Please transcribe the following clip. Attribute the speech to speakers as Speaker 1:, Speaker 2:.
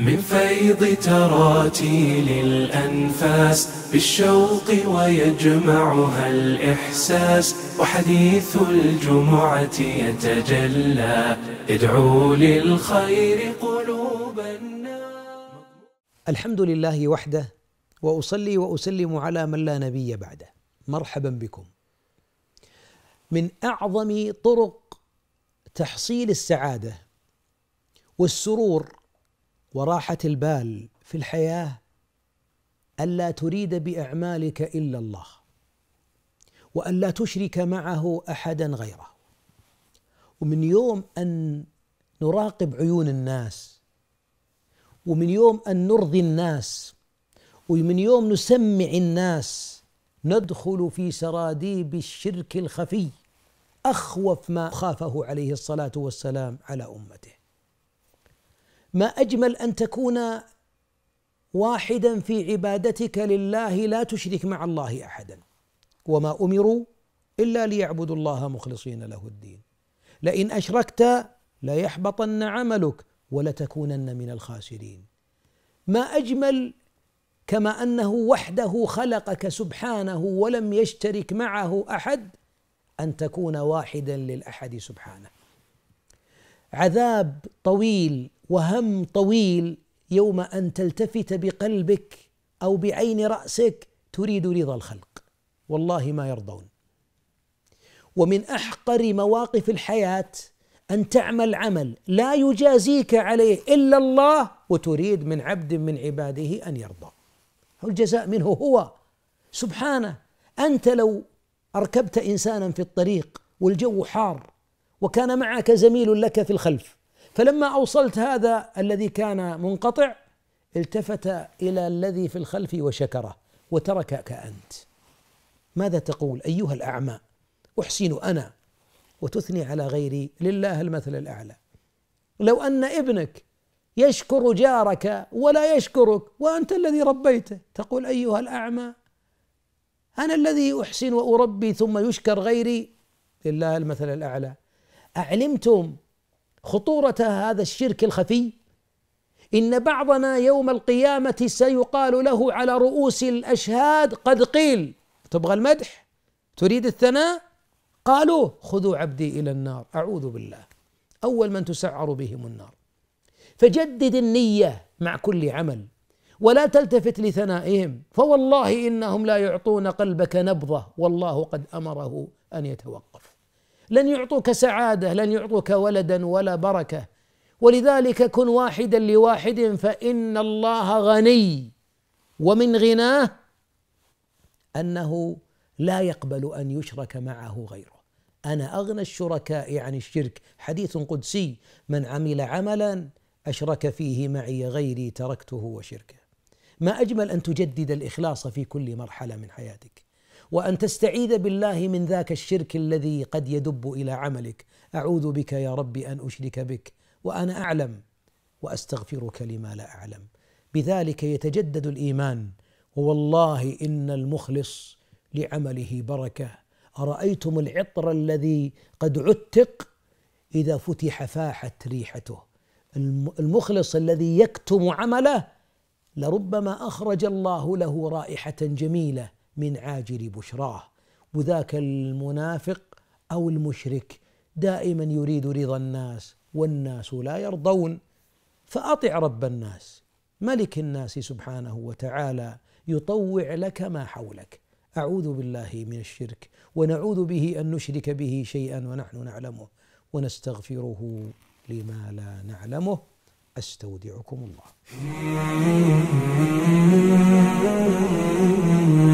Speaker 1: من فيض تراتيل الأنفاس بالشوق ويجمعها الإحساس وحديث الجمعة يتجلى ادعوا للخير قلوب الناس الحمد لله وحده وأصلي وأسلم على من لا نبي بعده مرحبا بكم من أعظم طرق تحصيل السعادة والسرور وراحة البال في الحياة ألا تريد بأعمالك إلا الله وألا تشرك معه أحدا غيره ومن يوم أن نراقب عيون الناس ومن يوم أن نرضي الناس ومن يوم نسمع الناس ندخل في سراديب الشرك الخفي أخوف ما خافه عليه الصلاة والسلام على أمته ما اجمل ان تكون واحدا في عبادتك لله لا تشرك مع الله احدا وما امروا الا ليعبدوا الله مخلصين له الدين لئن اشركت ليحبطن عملك ولتكونن من الخاسرين ما اجمل كما انه وحده خلقك سبحانه ولم يشترك معه احد ان تكون واحدا للاحد سبحانه عذاب طويل وهم طويل يوم ان تلتفت بقلبك او بعين راسك تريد رضا الخلق والله ما يرضون ومن احقر مواقف الحياه ان تعمل عمل لا يجازيك عليه الا الله وتريد من عبد من عباده ان يرضى الجزاء منه هو سبحانه انت لو اركبت انسانا في الطريق والجو حار وكان معك زميل لك في الخلف فلما اوصلت هذا الذي كان منقطع التفت الى الذي في الخلف وشكره وتركك انت ماذا تقول ايها الاعمى احسن انا وتثني على غيري لله المثل الاعلى لو ان ابنك يشكر جارك ولا يشكرك وانت الذي ربيته تقول ايها الاعمى انا الذي احسن واربي ثم يشكر غيري لله المثل الاعلى اعلمتم خطورة هذا الشرك الخفي إن بعضنا يوم القيامة سيقال له على رؤوس الأشهاد قد قيل تبغى المدح تريد الثناء قالوا خذوا عبدي إلى النار أعوذ بالله أول من تسعر بهم النار فجدد النية مع كل عمل ولا تلتفت لثنائهم فوالله إنهم لا يعطون قلبك نبضة والله قد أمره أن يتوقف لن يعطوك سعاده لن يعطوك ولدا ولا بركه ولذلك كن واحدا لواحد فان الله غني ومن غناه انه لا يقبل ان يشرك معه غيره انا اغنى الشركاء عن الشرك حديث قدسي من عمل عملا اشرك فيه معي غيري تركته وشركه ما اجمل ان تجدد الاخلاص في كل مرحله من حياتك وان تستعيذ بالله من ذاك الشرك الذي قد يدب الى عملك اعوذ بك يا رب ان اشرك بك وانا اعلم واستغفرك لما لا اعلم بذلك يتجدد الايمان ووالله ان المخلص لعمله بركه ارايتم العطر الذي قد عتق اذا فتح فاحت ريحته المخلص الذي يكتم عمله لربما اخرج الله له رائحه جميله من عاجل بشراه وذاك المنافق او المشرك دائما يريد رضا الناس والناس لا يرضون فاطع رب الناس ملك الناس سبحانه وتعالى يطوع لك ما حولك اعوذ بالله من الشرك ونعوذ به ان نشرك به شيئا ونحن نعلمه ونستغفره لما لا نعلمه استودعكم الله